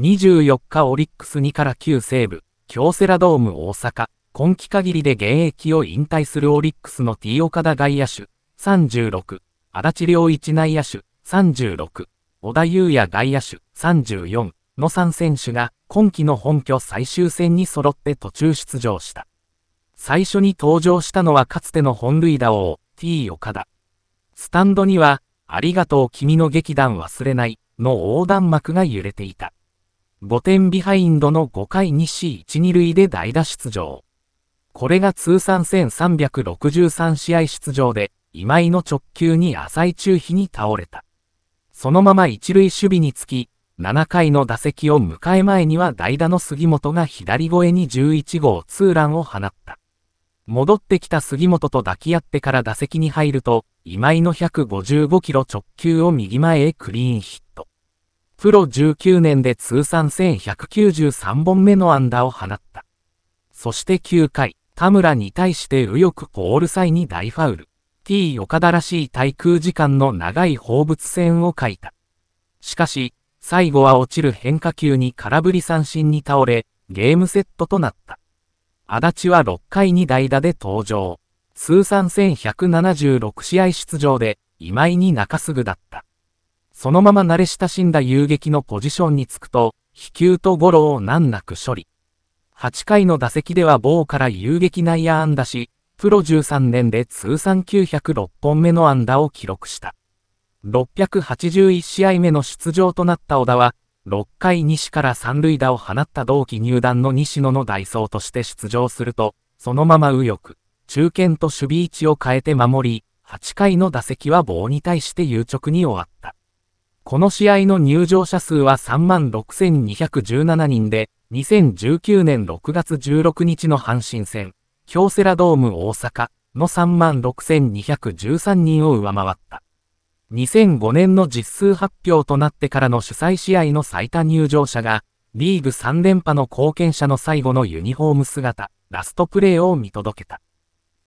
24日オリックス2から9西部、京セラドーム大阪、今季限りで現役を引退するオリックスの T 岡田外野手、36、足立良一内野手、36、小田優也外野手、34の3選手が、今季の本拠最終戦に揃って途中出場した。最初に登場したのはかつての本塁打王、T 岡田。スタンドには、ありがとう君の劇団忘れない、の横断幕が揺れていた。5点ビハインドの5回 2C12 塁で代打出場。これが通算1363試合出場で、今井の直球に浅い中飛に倒れた。そのまま一塁守備につき、7回の打席を迎え前には代打の杉本が左越に11号ツーランを放った。戻ってきた杉本と抱き合ってから打席に入ると、今井の155キロ直球を右前へクリーンヒット。プロ19年で通算1193本目の安打を放った。そして9回、田村に対して右翼ポール際に大ファウル。T 岡田らしい対空時間の長い放物線を描いた。しかし、最後は落ちる変化球に空振り三振に倒れ、ゲームセットとなった。足立は6回に代打で登場。通算1176試合出場で、今井に中すぐだった。そのまま慣れ親しんだ遊撃のポジションにつくと、飛球とゴロを難なく処理。8回の打席では棒から遊撃内野安打し、プロ13年で通算906本目の安打を記録した。681試合目の出場となった小田は、6回西から三塁打を放った同期入団の西野の代走として出場すると、そのまま右翼、中堅と守備位置を変えて守り、8回の打席は棒に対して有直に終わった。この試合の入場者数は3万6217人で、2019年6月16日の阪神戦、京セラドーム大阪の3万6213人を上回った。2005年の実数発表となってからの主催試合の最多入場者が、リーグ3連覇の貢献者の最後のユニフォーム姿、ラストプレーを見届けた。